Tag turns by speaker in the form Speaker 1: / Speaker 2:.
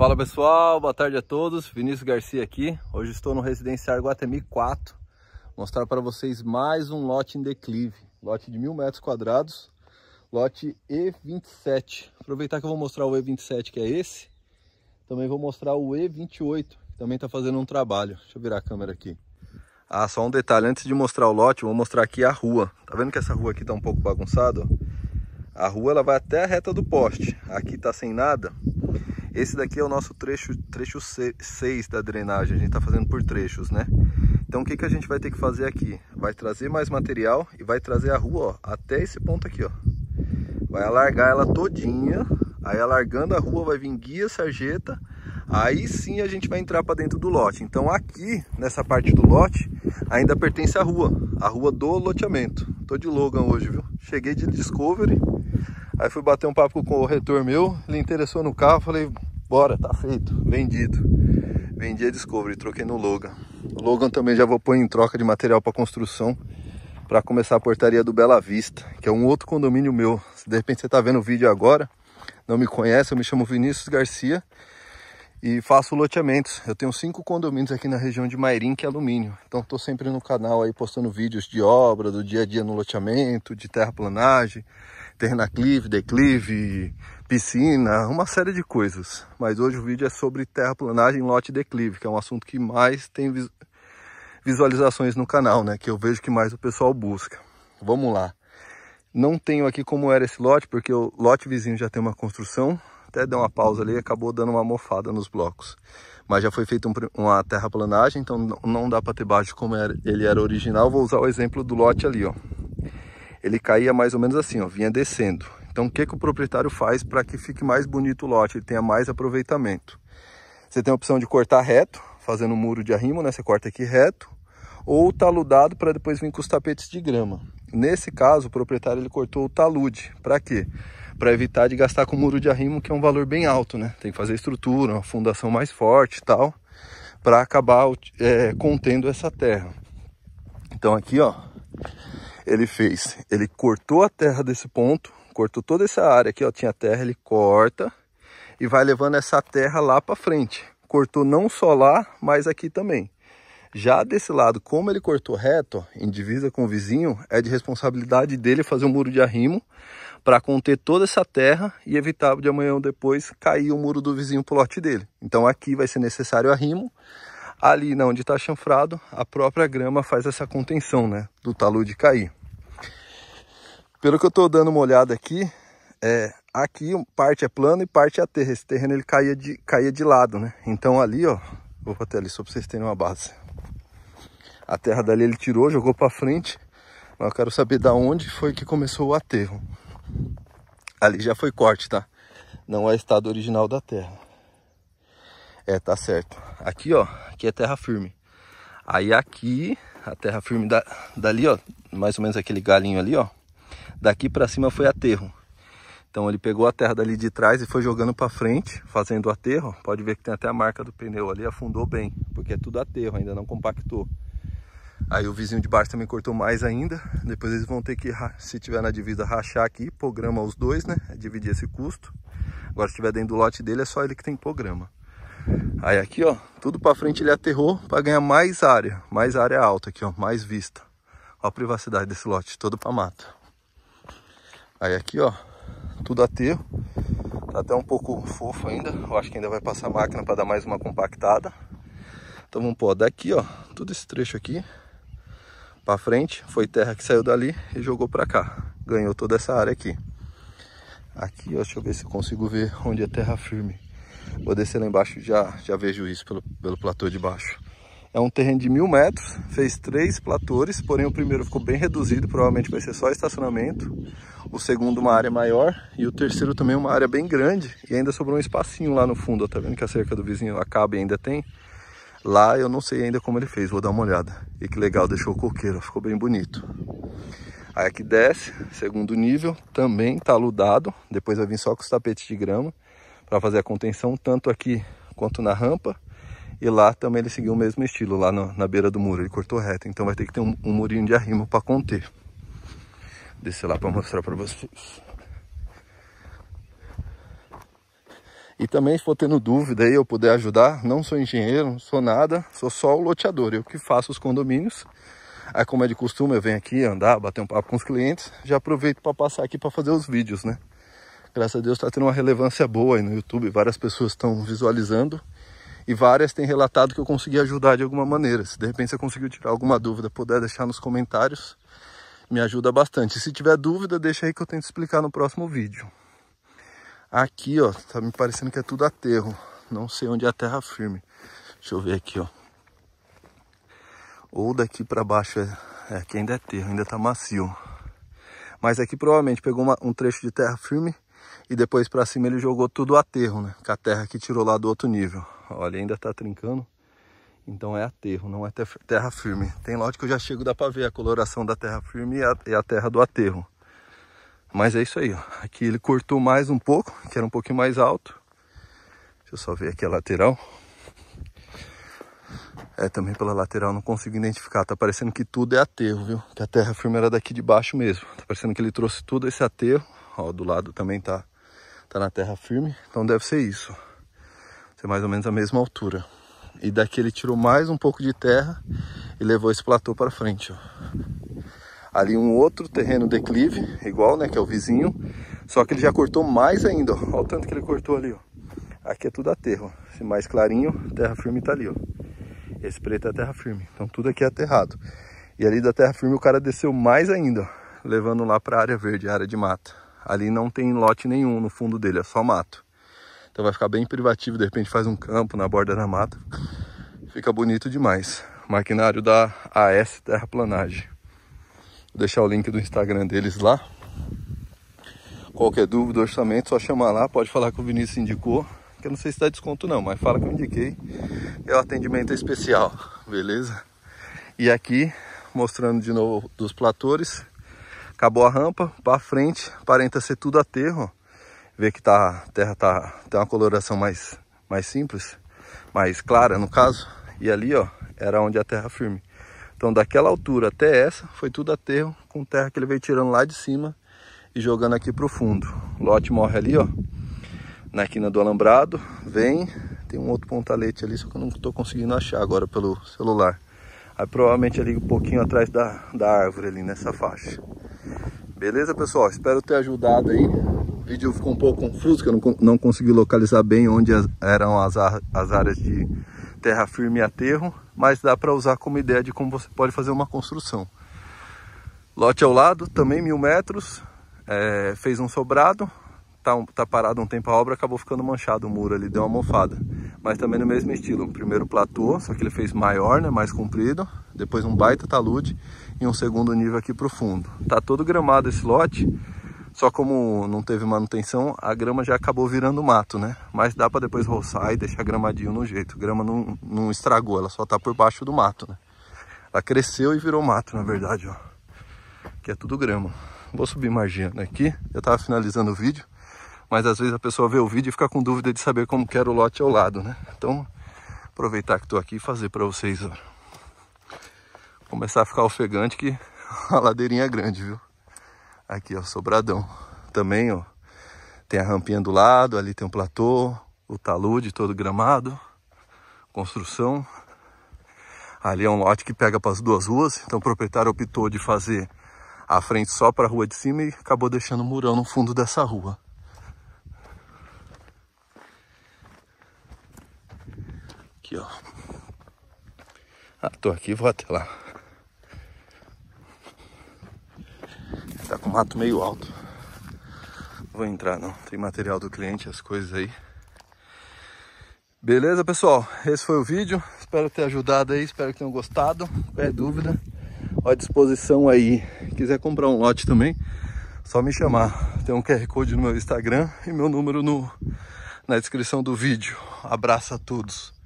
Speaker 1: Fala pessoal, boa tarde a todos, Vinícius Garcia aqui. Hoje estou no residencial Guatemi 4, mostrar para vocês mais um lote em declive, lote de mil metros quadrados, lote E27. Aproveitar que eu vou mostrar o E27 que é esse, também vou mostrar o E28, que também está fazendo um trabalho. Deixa eu virar a câmera aqui. Ah, só um detalhe, antes de mostrar o lote, vou mostrar aqui a rua. Tá vendo que essa rua aqui está um pouco bagunçada? A rua ela vai até a reta do poste. Aqui está sem nada. Esse daqui é o nosso trecho, trecho 6 da drenagem, a gente está fazendo por trechos, né? Então o que, que a gente vai ter que fazer aqui? Vai trazer mais material e vai trazer a rua ó, até esse ponto aqui, ó. Vai alargar ela todinha, aí alargando a rua vai vir guia, sarjeta, aí sim a gente vai entrar para dentro do lote. Então aqui, nessa parte do lote, ainda pertence à rua, a rua do loteamento. Tô de Logan hoje, viu? Cheguei de Discovery, Aí fui bater um papo com o corretor meu, ele interessou no carro, falei, bora, tá feito, vendido. Vendi a Discovery, troquei no Logan. O Logan também já vou pôr em troca de material para construção, para começar a portaria do Bela Vista, que é um outro condomínio meu. Se de repente você tá vendo o vídeo agora, não me conhece, eu me chamo Vinícius Garcia e faço loteamentos. Eu tenho cinco condomínios aqui na região de Mairim, que é alumínio. Então tô sempre no canal aí postando vídeos de obra, do dia a dia no loteamento, de terraplanagem, ternaclive, declive, piscina, uma série de coisas. Mas hoje o vídeo é sobre terraplanagem, lote e declive, que é um assunto que mais tem visualizações no canal, né? Que eu vejo que mais o pessoal busca. Vamos lá. Não tenho aqui como era esse lote, porque o lote vizinho já tem uma construção. Até deu uma pausa ali e acabou dando uma mofada nos blocos. Mas já foi feita um, uma terraplanagem, então não dá para ter baixo como era, ele era original. Vou usar o exemplo do lote ali, ó ele caía mais ou menos assim, ó, vinha descendo. Então o que, que o proprietário faz para que fique mais bonito o lote, ele tenha mais aproveitamento? Você tem a opção de cortar reto, fazendo um muro de arrimo, né? Você corta aqui reto, ou taludado para depois vir com os tapetes de grama. Nesse caso, o proprietário ele cortou o talude. Para quê? Para evitar de gastar com muro de arrimo, que é um valor bem alto, né? Tem que fazer estrutura, uma fundação mais forte e tal, para acabar é, contendo essa terra. Então aqui, ó, ele fez? Ele cortou a terra desse ponto, cortou toda essa área aqui, ó, tinha terra, ele corta e vai levando essa terra lá para frente. Cortou não só lá, mas aqui também. Já desse lado, como ele cortou reto, em divisa com o vizinho, é de responsabilidade dele fazer um muro de arrimo para conter toda essa terra e evitar de amanhã ou depois cair o muro do vizinho pro lote dele. Então aqui vai ser necessário arrimo ali na onde está chanfrado, a própria grama faz essa contenção, né, do talude cair. Pelo que eu estou dando uma olhada aqui, é, aqui parte é plano e parte é terra. Esse terreno ele caía de, caía de lado, né? Então ali, ó, vou até ali só para vocês terem uma base. A terra dali ele tirou, jogou para frente. Mas eu quero saber da onde foi que começou o aterro. Ali já foi corte, tá? Não é estado original da terra. É, tá certo. Aqui, ó, Aqui é terra firme. Aí aqui, a terra firme da, dali, ó, mais ou menos aquele galinho ali, ó. Daqui para cima foi aterro. Então ele pegou a terra dali de trás e foi jogando para frente, fazendo o aterro. Pode ver que tem até a marca do pneu ali, afundou bem, porque é tudo aterro, ainda não compactou. Aí o vizinho de baixo também cortou mais ainda. Depois eles vão ter que, se tiver na divisa, rachar aqui, programa os dois, né? É dividir esse custo. Agora se tiver dentro do lote dele, é só ele que tem programa. Aí aqui, ó, tudo para frente ele aterrou para ganhar mais área, mais área alta aqui, ó, mais vista. Ó a privacidade desse lote, todo para mata. Aí aqui, ó, tudo aterro. Tá até um pouco fofo ainda. Eu acho que ainda vai passar a máquina para dar mais uma compactada. Então vamos pôr daqui, ó, todo esse trecho aqui para frente, foi terra que saiu dali e jogou para cá. Ganhou toda essa área aqui. Aqui, ó, deixa eu ver se eu consigo ver onde é terra firme. Vou descer lá embaixo e já, já vejo isso pelo, pelo platô de baixo. É um terreno de mil metros, fez três platores, porém o primeiro ficou bem reduzido, provavelmente vai ser só estacionamento. O segundo uma área maior e o terceiro também uma área bem grande. E ainda sobrou um espacinho lá no fundo, ó, tá vendo que a cerca do vizinho acaba e ainda tem? Lá eu não sei ainda como ele fez, vou dar uma olhada. E que legal, deixou o coqueiro, ficou bem bonito. Aí aqui desce, segundo nível, também tá aludado. Depois vai vir só com os tapetes de grama para fazer a contenção, tanto aqui quanto na rampa. E lá também ele seguiu o mesmo estilo, lá no, na beira do muro, ele cortou reto. Então vai ter que ter um, um murinho de arrimo para conter. Descer lá para mostrar para vocês. E também se for tendo dúvida aí, eu puder ajudar, não sou engenheiro, não sou nada, sou só o loteador. Eu que faço os condomínios. Aí como é de costume, eu venho aqui andar, bater um papo com os clientes, já aproveito para passar aqui para fazer os vídeos, né? Graças a Deus está tendo uma relevância boa aí no YouTube. Várias pessoas estão visualizando e várias têm relatado que eu consegui ajudar de alguma maneira. Se de repente você conseguiu tirar alguma dúvida, puder deixar nos comentários, me ajuda bastante. se tiver dúvida, deixa aí que eu tento explicar no próximo vídeo. Aqui, ó, tá me parecendo que é tudo aterro. Não sei onde é a terra firme. Deixa eu ver aqui, ó. Ou daqui para baixo é, é aqui ainda é terra, ainda tá macio. Mas aqui provavelmente pegou uma, um trecho de terra firme e depois para cima ele jogou tudo aterro, né? Com a terra que tirou lá do outro nível. Olha, ainda tá trincando. Então é aterro, não é terra firme. Tem lote que eu já chego, dá para ver a coloração da terra firme e a, e a terra do aterro. Mas é isso aí, ó. Aqui ele cortou mais um pouco, que era um pouquinho mais alto. Deixa eu só ver aqui a lateral. É, também pela lateral não consigo identificar. Tá parecendo que tudo é aterro, viu? Que a terra firme era daqui de baixo mesmo. Tá parecendo que ele trouxe tudo esse aterro Ó, do lado também tá, tá na terra firme. Então deve ser isso. Ser mais ou menos a mesma altura. E daqui ele tirou mais um pouco de terra e levou esse platô para frente, ó. Ali um outro terreno declive, igual, né, que é o vizinho. Só que ele já cortou mais ainda, Olha o tanto que ele cortou ali, ó. Aqui é tudo aterro, Esse mais clarinho, terra firme tá ali, ó. Esse preto é terra firme. Então tudo aqui é aterrado. E ali da terra firme o cara desceu mais ainda, ó, levando lá para a área verde, área de mata. Ali não tem lote nenhum no fundo dele, é só mato. Então vai ficar bem privativo, de repente faz um campo na borda da mata. Fica bonito demais. Maquinário da AS Terraplanagem. Vou deixar o link do Instagram deles lá. Qualquer dúvida, orçamento, só chamar lá. Pode falar que o Vinícius indicou. Que eu não sei se dá desconto não, mas fala que eu indiquei. É o atendimento especial, beleza? E aqui, mostrando de novo dos platores. Acabou a rampa, para frente, aparenta ser tudo aterro. Vê que tá, a terra tá, tem uma coloração mais, mais simples, mais clara no caso. E ali, ó, era onde a terra firme. Então daquela altura até essa, foi tudo aterro com terra que ele veio tirando lá de cima e jogando aqui pro fundo. O lote morre ali, ó, na quina do alambrado. Vem, tem um outro pontalete ali, só que eu não estou conseguindo achar agora pelo celular. Aí provavelmente ali um pouquinho atrás da, da árvore ali nessa faixa. Beleza, pessoal? Espero ter ajudado aí. O vídeo ficou um pouco confuso, que eu não, não consegui localizar bem onde as, eram as, as áreas de terra firme e aterro, mas dá para usar como ideia de como você pode fazer uma construção. Lote ao lado, também mil metros, é, fez um sobrado, tá, tá parado um tempo a obra, acabou ficando manchado o muro ali, deu uma mofada. Mas também no mesmo estilo, primeiro platô, só que ele fez maior, né, mais comprido, depois um baita talude e um segundo nível aqui para o fundo. Tá todo gramado esse lote, só como não teve manutenção, a grama já acabou virando mato, né? Mas dá para depois roçar e deixar gramadinho no jeito. A grama não, não estragou, ela só tá por baixo do mato, né? Ela cresceu e virou mato, na verdade, ó. Que é tudo grama. Vou subir margiana aqui. Eu tava finalizando o vídeo, mas às vezes a pessoa vê o vídeo e fica com dúvida de saber como que era o lote ao lado, né? Então, aproveitar que tô aqui e fazer para vocês, ó começar a ficar ofegante que a ladeirinha é grande, viu? Aqui, ó, sobradão. Também, ó, tem a rampinha do lado, ali tem um platô, o talude todo gramado, construção. Ali é um lote que pega para as duas ruas, então o proprietário optou de fazer a frente só para a rua de cima e acabou deixando o um murão no fundo dessa rua. Aqui, ó. Ah, tô aqui, vou até lá. tá com o mato meio alto. vou entrar não, tem material do cliente, as coisas aí. Beleza, pessoal? Esse foi o vídeo. Espero ter ajudado aí, espero que tenham gostado. Qualquer dúvida, à disposição aí. Quiser comprar um lote também, só me chamar. Tem um QR Code no meu Instagram e meu número no, na descrição do vídeo. Abraço a todos.